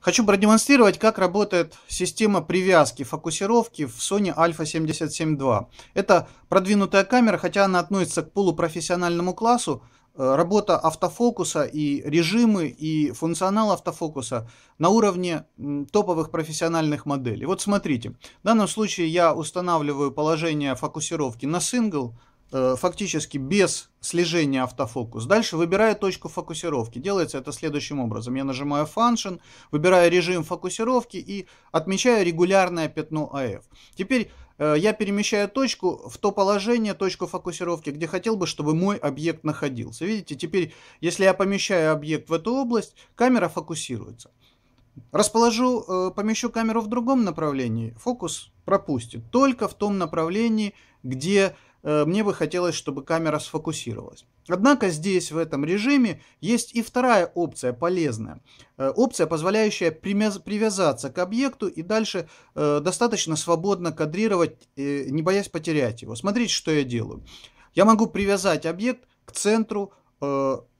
Хочу продемонстрировать, как работает система привязки, фокусировки в Sony Alpha 77 II. Это продвинутая камера, хотя она относится к полупрофессиональному классу. Э, работа автофокуса и режимы, и функционал автофокуса на уровне топовых профессиональных моделей. Вот смотрите, в данном случае я устанавливаю положение фокусировки на сингл, Э, фактически без слежения автофокус. Дальше выбираю точку фокусировки. Делается это следующим образом. Я нажимаю Function, выбираю режим фокусировки и отмечаю регулярное пятно AF. Теперь э, я перемещаю точку в то положение, точку фокусировки, где хотел бы, чтобы мой объект находился. Видите, теперь, если я помещаю объект в эту область, камера фокусируется. Расположу, э, помещу камеру в другом направлении, фокус пропустит. Только в том направлении, где Э, мне бы хотелось, чтобы камера сфокусировалась. Однако здесь, в этом режиме, есть и вторая опция полезная. Э, опция, позволяющая привязаться к объекту и дальше э, достаточно свободно кадрировать, не боясь потерять его. Смотрите, что я делаю. Я могу привязать объект к центру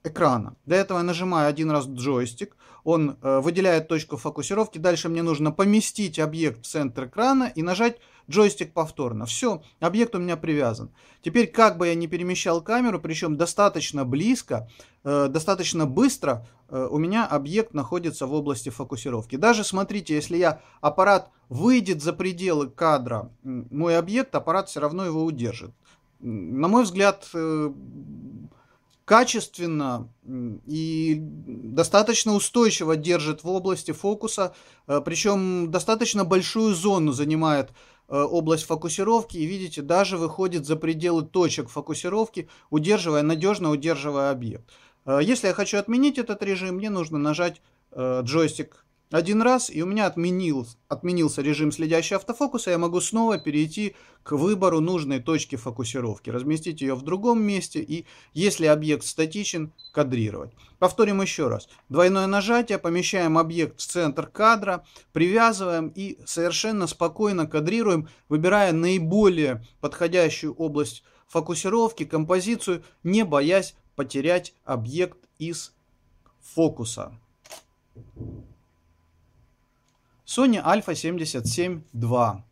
экрана. Для этого я нажимаю один раз джойстик, он выделяет точку фокусировки. Дальше мне нужно поместить объект в центр экрана и нажать Джойстик повторно. Все, объект у меня привязан. Теперь как бы я не перемещал камеру, причем достаточно близко, э, достаточно быстро, э, у меня объект находится в области фокусировки. Даже смотрите, если я аппарат выйдет за пределы кадра, мой объект, аппарат все равно его удержит. На мой взгляд, э, качественно и достаточно устойчиво держит в области фокуса, э, причем достаточно большую зону занимает Э, область фокусировки и видите, даже выходит за пределы точек фокусировки, удерживая, надежно удерживая объект. Э, если я хочу отменить этот режим, мне нужно нажать э, джойстик один раз, и у меня отменил, отменился режим следящего автофокуса, я могу снова перейти к выбору нужной точки фокусировки, разместить ее в другом месте и, если объект статичен, кадрировать. Повторим еще раз. Двойное нажатие, помещаем объект в центр кадра, привязываем и совершенно спокойно кадрируем, выбирая наиболее подходящую область фокусировки, композицию, не боясь потерять объект из фокуса. Sony Alpha 77 II.